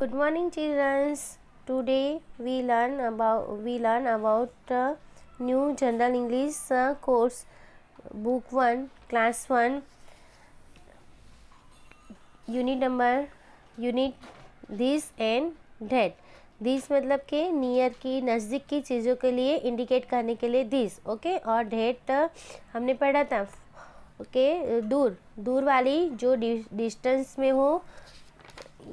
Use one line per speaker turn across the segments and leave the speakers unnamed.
good morning childrens today we learn about we learn about uh, new general english uh, course book 1 class 1 unit number unit this and that this मतलब के near की नज़दीक की चीज़ों के लिए indicate करने के लिए दिस ओके और ढेट हमने पढ़ा था ओके दूर दूर वाली जो डिस्टेंस में हो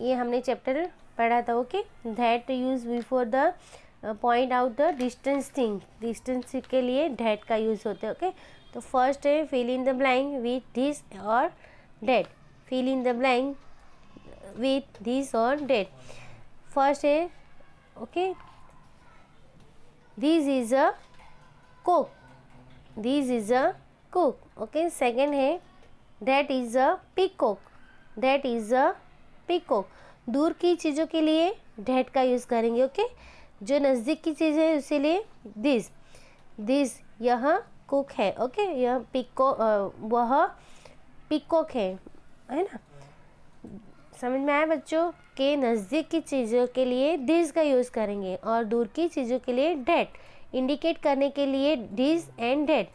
ये हमने चैप्टर पढ़ा था okay that use before the point out the distance thing distance के लिए डेट का यूज़ होता तो है ओके तो फर्स्ट है fill in the blank with this और that fill in the blank with this और डेट फर्स्ट है okay this is a cock this is a cook okay second है that is a peacock that is a को दूर की चीज़ों के लिए डेट का यूज़ करेंगे ओके जो नज़दीक की चीज़ है उसके लिए दिस दिस यह कुक है ओके यह पिको वह पिकॉक है है ना समझ में आया बच्चों के नज़दीक की चीज़ों के लिए दिस का यूज़ करेंगे और दूर की चीज़ों के लिए डेट इंडिकेट करने के लिए this and that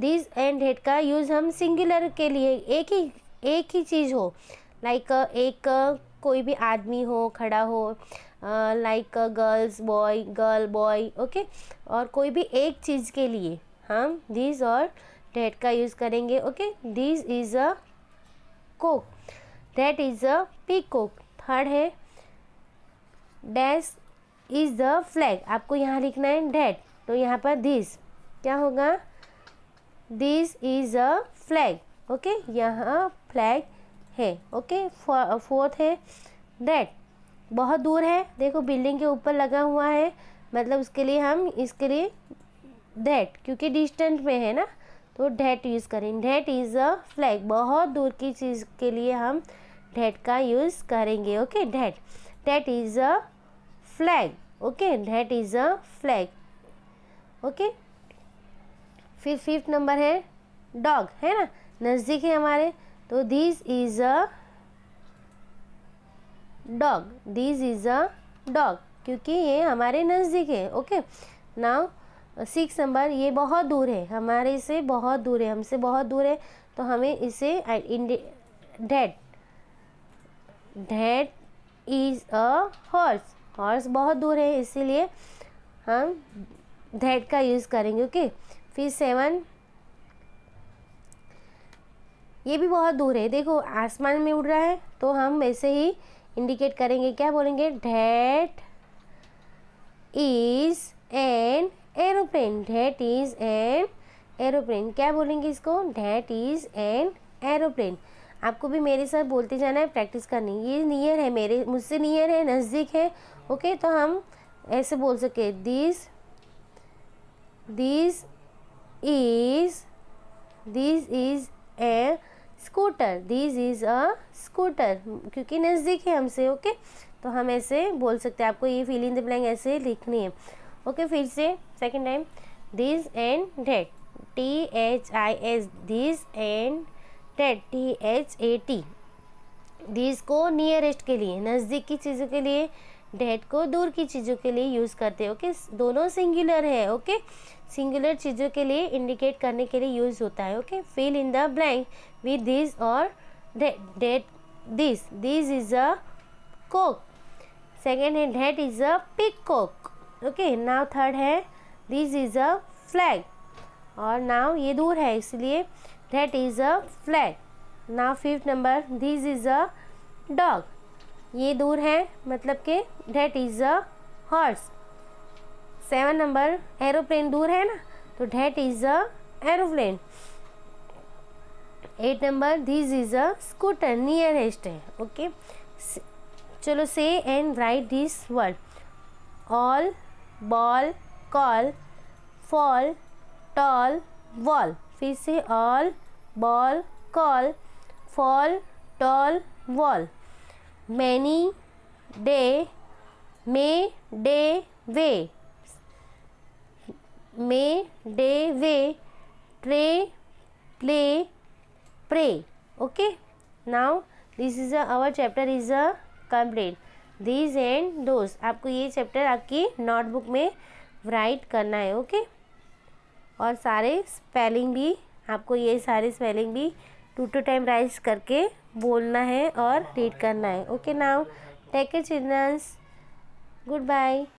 this and that का यूज़ हम सिंगुलर के लिए एक ही एक ही चीज़ हो लाइक uh, एक uh, कोई भी आदमी हो खड़ा हो like girls boy girl boy okay और कोई भी एक चीज़ के लिए हम दिस और डेट का यूज़ करेंगे okay this is a cock that is a peacock third है डैश इज़ द फ्लैग आपको यहाँ लिखना है डेट तो यहाँ पर दिस क्या होगा this is a flag okay यहाँ फ्लैग है ओके फोर्थ है दैट बहुत दूर है देखो बिल्डिंग के ऊपर लगा हुआ है मतलब उसके लिए हम इसके लिए दैट क्योंकि डिस्टेंस में है ना तो ढेट यूज़ करें ढेट इज़ अ फ्लैग बहुत दूर की चीज़ के लिए हम ढेट का यूज़ करेंगे okay that that is a flag okay that is a flag okay फिर फिफ्थ नंबर है डॉग है ना नज़दीक है हमारे तो this is a dog this is a dog क्योंकि ये हमारे नज़दीक है ओके नाउ सिक्स नंबर ये बहुत दूर है हमारे से बहुत दूर है हमसे बहुत दूर है तो हमें इसे that that is a horse horse बहुत दूर है इसीलिए हम धैट का यूज़ करेंगे ओके फिर सेवन ये भी बहुत दूर है देखो आसमान में उड़ रहा है तो हम ऐसे ही इंडिकेट करेंगे क्या बोलेंगे that is an aeroplane that is an aeroplane क्या बोलेंगे इसको ढेट इज़ एन एरोप्लेन आपको भी मेरे साथ बोलते जाना है प्रैक्टिस करनी ये नियर है मेरे मुझसे नियर है नज़दीक है ओके तो हम ऐसे बोल सके this this is this is a scooter this is a scooter क्योंकि नज़दीक है हमसे ओके तो हम ऐसे बोल सकते हैं आपको ये फीलिंग द ब्लैंक ऐसे लिखनी है ओके फिर से second time this and that T H I S this and that T H A T this को नियरेस्ट के लिए नज़दीक की चीज़ों के लिए डेट को दूर की चीज़ों के लिए यूज़ करते हैं ओके दोनों सिंगुलर है ओके सिंगुलर चीज़ों के लिए इंडिकेट करने के लिए यूज़ होता है okay fill in the blank with this और that this this is a cock second है that is a peacock okay now third है दिस इज़ अ फ्लैग और नाव ये दूर है इसलिए that is a flag now fifth number this is a dog ये दूर है मतलब के that is a horse seven number aeroplane दूर है ना तो that is a aeroplane eight number this is a scooter nearest है ओके चलो say and write this word all ball call fall tall wall फिर से all ball call fall tall wall many day may day way may day way tray play pray okay now this is a, our chapter is a complete these and those आपको ये chapter आपकी notebook में write करना है okay और सारे spelling भी आपको ये सारे spelling भी टू टू टाइम राइज करके बोलना है और रीड करना है okay now take a children's good bye